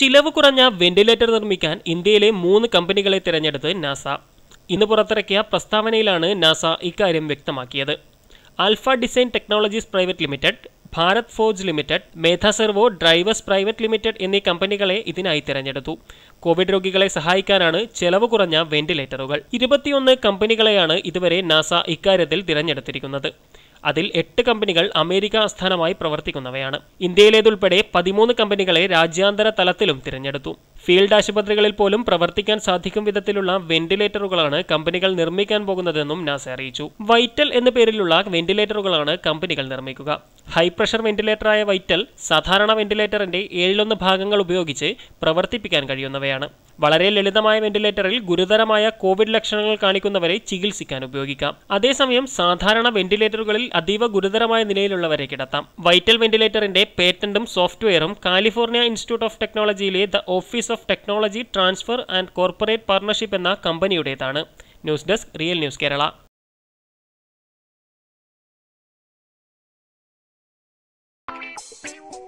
ചിലവ് കുറഞ്ഞ വെന്റിലേറ്റർ നിർമ്മിക്കാൻ ഇന്ത്യയിലെ മൂന്ന് കമ്പനികളെ തിരഞ്ഞെടുത്ത് നാസ ഇന്ന് പുറത്തിറക്കിയ പ്രസ്താവനയിലാണ് നാസ ഇക്കാര്യം വ്യക്തമാക്കിയത് Alpha Design Technologies Private Limited Bharat Forge Limited Medha Servo Drivers Private Limited എന്നീ കമ്പനികളെ ഇതിനായി തിരഞ്ഞെടുത്തു കോവിഡ് രോഗികളെ സഹായിക്കാനാണ് ചെലവ് കുറഞ്ഞ വെന്റിലേറ്ററുകൾ ഇരുപത്തിയൊന്ന് കമ്പനികളെയാണ് ഇതുവരെ നാസ ഇക്കാര്യത്തിൽ തിരഞ്ഞെടുത്തിരിക്കുന്നത് അതിൽ എട്ട് കമ്പനികൾ അമേരിക്ക ആസ്ഥാനമായി പ്രവർത്തിക്കുന്നവയാണ് ഇന്ത്യയിലേതുൾപ്പെടെ പതിമൂന്ന് കമ്പനികളെ രാജ്യാന്തര തലത്തിലും തിരഞ്ഞെടുത്തു ഫീൽഡ് ആശുപത്രികളിൽ പോലും പ്രവർത്തിക്കാൻ സാധിക്കും വിധത്തിലുള്ള വെന്റിലേറ്ററുകളാണ് കമ്പനികൾ നിർമ്മിക്കാൻ പോകുന്നതെന്നും നാസ അറിയിച്ചു വൈറ്റൽ എന്ന പേരിലുള്ള വെന്റിലേറ്ററുകളാണ് കമ്പനികൾ നിർമ്മിക്കുക ഹൈ പ്രഷർ വെന്റിലേറ്ററായ വൈറ്റൽ സാധാരണ വെന്റിലേറ്ററിന്റെ ഏഴിലൊന്ന് ഭാഗങ്ങൾ ഉപയോഗിച്ച് പ്രവർത്തിപ്പിക്കാൻ കഴിയുന്നവയാണ് വളരെ ലളിതമായ വെന്റിലേറ്ററിൽ ഗുരുതരമായ കോവിഡ് ലക്ഷണങ്ങൾ കാണിക്കുന്നവരെ ചികിത്സിക്കാൻ ഉപയോഗിക്കാം അതേസമയം സാധാരണ വെന്റിലേറ്ററുകളിൽ അതീവ ഗുരുതരമായ നിലയിലുള്ളവരെ കിടത്താം വൈറ്റൽ വെന്റിലേറ്ററിന്റെ പേറ്റന്റും സോഫ്റ്റ്വെയറും കാലിഫോർണിയ ഇൻസ്റ്റിറ്റ്യൂട്ട് ഓഫ് ടെക്നോളജിയിലെ the Office of Technology Transfer and Corporate Partnership എന്ന കമ്പനിയുടേതാണ് news desk real news Kerala